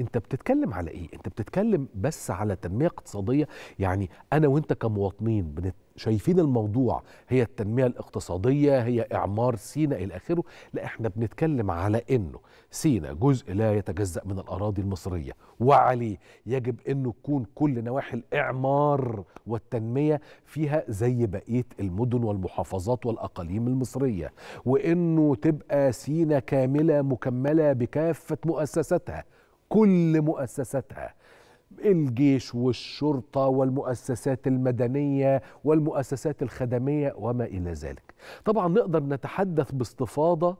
انت بتتكلم على ايه انت بتتكلم بس على تنميه اقتصاديه يعني انا وانت كمواطنين بنت شايفين الموضوع هي التنميه الاقتصاديه هي اعمار سينا الى اخره لا احنا بنتكلم على انه سينا جزء لا يتجزا من الاراضي المصريه وعليه يجب انه تكون كل نواحي الاعمار والتنميه فيها زي بقيه المدن والمحافظات والاقاليم المصريه وانه تبقى سينا كامله مكمله بكافه مؤسساتها كل مؤسساتها الجيش والشرطة والمؤسسات المدنية والمؤسسات الخدمية وما إلى ذلك طبعا نقدر نتحدث باستفاضة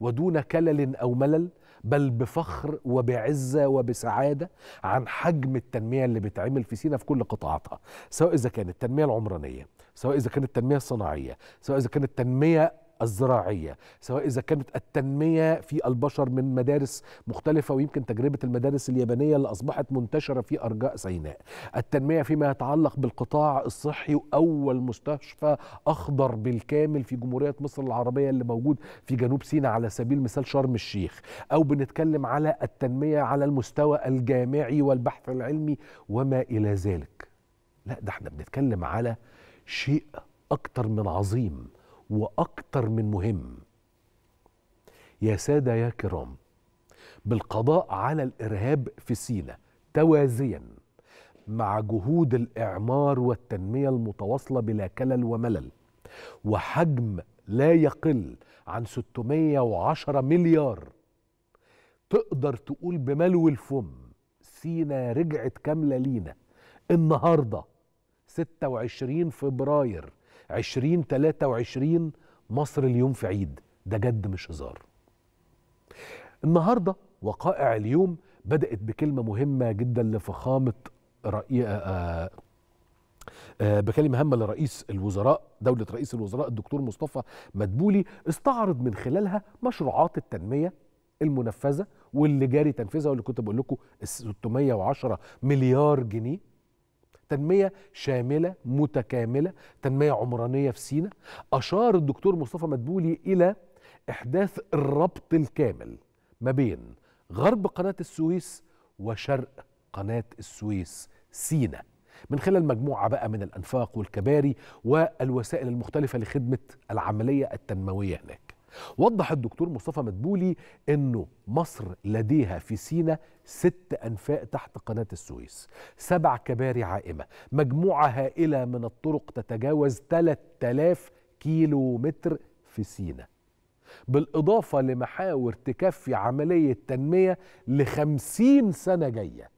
ودون كلل أو ملل بل بفخر وبعزة وبسعادة عن حجم التنمية اللي بتعمل في سينا في كل قطاعاتها سواء إذا كانت التنمية العمرانية سواء إذا كانت التنمية الصناعية سواء إذا كانت التنمية الزراعية سواء إذا كانت التنمية في البشر من مدارس مختلفة ويمكن تجربة المدارس اليابانية اللي أصبحت منتشرة في أرجاء سيناء التنمية فيما يتعلق بالقطاع الصحي وأول مستشفى أخضر بالكامل في جمهورية مصر العربية اللي موجود في جنوب سيناء على سبيل مثال شرم الشيخ أو بنتكلم على التنمية على المستوى الجامعي والبحث العلمي وما إلى ذلك لا ده احنا بنتكلم على شيء أكتر من عظيم واكتر من مهم يا ساده يا كرام بالقضاء على الارهاب في سينا توازيا مع جهود الاعمار والتنميه المتواصله بلا كلل وملل وحجم لا يقل عن 610 مليار تقدر تقول بملو الفم سينا رجعت كامله لينا النهارده 26 فبراير 2023 مصر اليوم في عيد ده جد مش هزار النهاردة وقائع اليوم بدأت بكلمة مهمة جدا لفخامة رأي آه، آه، آه، بكلمة هامة لرئيس الوزراء دولة رئيس الوزراء الدكتور مصطفى مدبولي استعرض من خلالها مشروعات التنمية المنفذة واللي جاري تنفيذها واللي كنت بقول لكم 610 مليار جنيه تنميه شامله متكامله تنميه عمرانيه في سينا اشار الدكتور مصطفى مدبولي الى احداث الربط الكامل ما بين غرب قناه السويس وشرق قناه السويس سينا من خلال مجموعه بقى من الانفاق والكباري والوسائل المختلفه لخدمه العمليه التنمويه هناك وضح الدكتور مصطفى مدبولي أنه مصر لديها في سينا ست أنفاق تحت قناة السويس سبع كباري عائمة مجموعة هائلة من الطرق تتجاوز 3000 كيلو متر في سينا بالإضافة لمحاور تكفي عملية تنمية لخمسين سنة جاية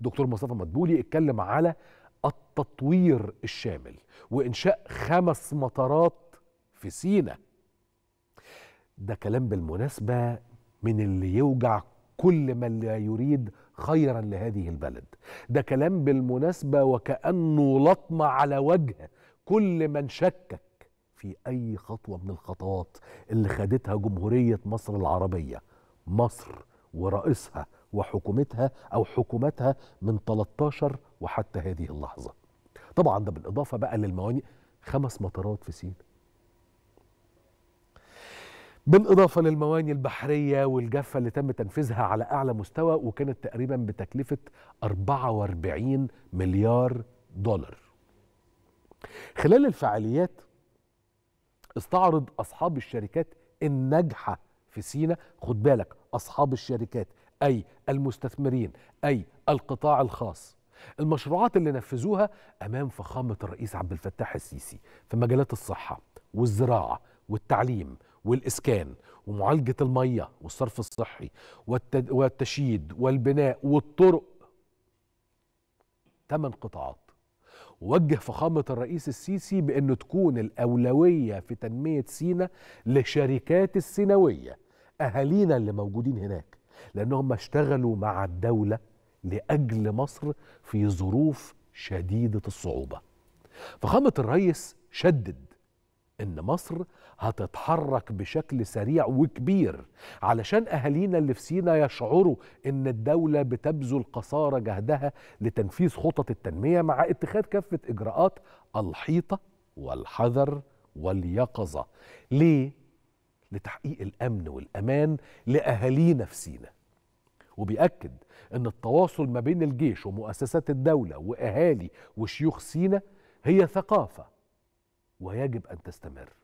دكتور مصطفى مدبولي اتكلم على التطوير الشامل وإنشاء خمس مطارات في سينا ده كلام بالمناسبة من اللي يوجع كل من لا يريد خيرا لهذه البلد ده كلام بالمناسبة وكأنه لطمة على وجه كل من شكك في أي خطوة من الخطوات اللي خدتها جمهورية مصر العربية مصر ورئيسها وحكومتها أو حكوماتها من 13 وحتى هذه اللحظة طبعا ده بالإضافة بقى للموانئ خمس مطارات في سينا بالإضافة للمواني البحرية والجافة اللي تم تنفيذها على أعلى مستوى وكانت تقريبا بتكلفة 44 مليار دولار خلال الفعاليات استعرض أصحاب الشركات الناجحة في سينا خد بالك أصحاب الشركات أي المستثمرين أي القطاع الخاص المشروعات اللي نفذوها أمام فخامة الرئيس عبد الفتاح السيسي في مجالات الصحة والزراعة والتعليم والإسكان ومعالجة المية والصرف الصحي والتشييد والبناء والطرق ثمان قطاعات وجه فخامة الرئيس السيسي بأن تكون الأولوية في تنمية سينا لشركات السيناوية أهالينا اللي موجودين هناك لأنهم اشتغلوا مع الدولة لأجل مصر في ظروف شديدة الصعوبة فخامة الرئيس شدد إن مصر هتتحرك بشكل سريع وكبير علشان أهالينا اللي في سينا يشعروا إن الدولة بتبذل قصارى جهدها لتنفيذ خطط التنمية مع اتخاذ كافة إجراءات الحيطة والحذر واليقظة ليه؟ لتحقيق الأمن والأمان لأهالينا في سينا وبيأكد أن التواصل ما بين الجيش ومؤسسات الدولة وأهالي وشيوخ سينا هي ثقافة ويجب أن تستمر